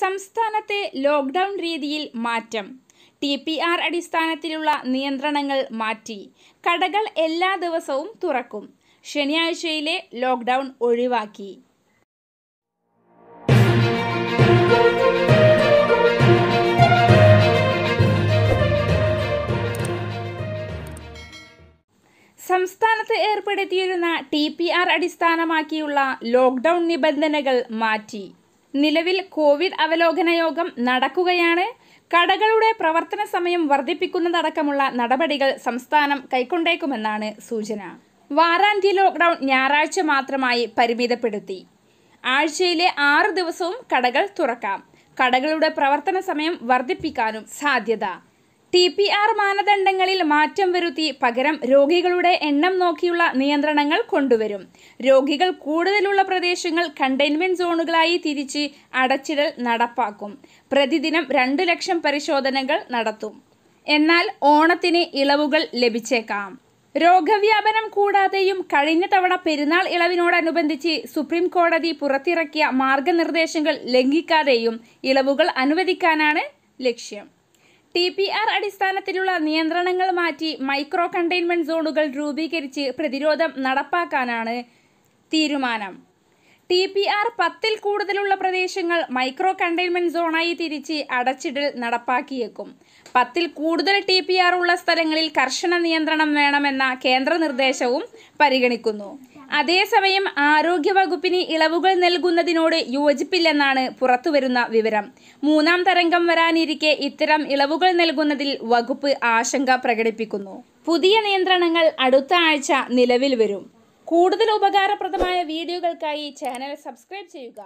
സംസ്ഥാനത്തെ ലോക്ക്ഡൗൺ രീതിയിൽ മാറ്റം ടി പി ആർ അടിസ്ഥാനത്തിലുള്ള നിയന്ത്രണങ്ങൾ മാറ്റി കടകൾ എല്ലാ ദിവസവും തുറക്കും ശനിയാഴ്ചയിലെ ലോക്ക്ഡൗൺ ഒഴിവാക്കി സംസ്ഥാനത്ത് ഏർപ്പെടുത്തിയിരുന്ന ടി പി ആർ അടിസ്ഥാനമാക്കിയുള്ള ലോക്ക്ഡൗൺ നിബന്ധനകൾ മാറ്റി നിലവിൽ കോവിഡ് അവലോകന യോഗം നടക്കുകയാണ് കടകളുടെ പ്രവർത്തന സമയം വർദ്ധിപ്പിക്കുന്നതടക്കമുള്ള നടപടികൾ സംസ്ഥാനം കൈക്കൊണ്ടേക്കുമെന്നാണ് സൂചന വാറാന്തി ലോക്ക്ഡൗൺ ഞായറാഴ്ച മാത്രമായി പരിമിതപ്പെടുത്തി ആഴ്ചയിലെ ആറ് ദിവസവും കടകൾ തുറക്കാം കടകളുടെ പ്രവർത്തന സമയം വർദ്ധിപ്പിക്കാനും സാധ്യത ടി പി ആർ മാനദണ്ഡങ്ങളിൽ മാറ്റം വരുത്തി പകരം രോഗികളുടെ എണ്ണം നോക്കിയുള്ള നിയന്ത്രണങ്ങൾ കൊണ്ടുവരും രോഗികൾ കൂടുതലുള്ള പ്രദേശങ്ങൾ കണ്ടെയ്ൻമെന്റ് സോണുകളായി തിരിച്ച് അടച്ചിടൽ നടപ്പാക്കും പ്രതിദിനം രണ്ടു ലക്ഷം പരിശോധനകൾ നടത്തും എന്നാൽ ഓണത്തിന് ഇളവുകൾ ലഭിച്ചേക്കാം രോഗവ്യാപനം കൂടാതെയും കഴിഞ്ഞ തവണ പെരുന്നാൾ ഇളവിനോടനുബന്ധിച്ച് സുപ്രീം കോടതി പുറത്തിറക്കിയ മാർഗനിർദ്ദേശങ്ങൾ ലംഘിക്കാതെയും ഇളവുകൾ അനുവദിക്കാനാണ് ലക്ഷ്യം ടി പി ആർ അടിസ്ഥാനത്തിലുള്ള നിയന്ത്രണങ്ങൾ മാറ്റി മൈക്രോ കണ്ടെയ്ൻമെന്റ് സോണുകൾ രൂപീകരിച്ച് പ്രതിരോധം നടപ്പാക്കാനാണ് തീരുമാനം ടി പി ആർ പത്തിൽ കൂടുതലുള്ള പ്രദേശങ്ങൾ മൈക്രോ കണ്ടെയ്ൻമെന്റ് സോണായി തിരിച്ച് അടച്ചിടൽ നടപ്പാക്കിയേക്കും പത്തിൽ കൂടുതൽ ടി പി ആർ ഉള്ള സ്ഥലങ്ങളിൽ കർശന നിയന്ത്രണം വേണമെന്ന കേന്ദ്ര നിർദ്ദേശവും പരിഗണിക്കുന്നു അതേസമയം ആരോഗ്യവകുപ്പിന് ഇളവുകൾ നൽകുന്നതിനോട് യോജിപ്പില്ലെന്നാണ് പുറത്തുവരുന്ന വിവരം മൂന്നാം തരംഗം വരാനിരിക്കെ ഇത്തരം ഇളവുകൾ നൽകുന്നതിൽ വകുപ്പ് ആശങ്ക പ്രകടിപ്പിക്കുന്നു പുതിയ നിയന്ത്രണങ്ങൾ അടുത്ത ആഴ്ച നിലവിൽ വരും കൂടുതൽ ഉപകാരപ്രദമായ വീഡിയോകൾക്കായി ചാനൽ സബ്സ്ക്രൈബ് ചെയ്യുക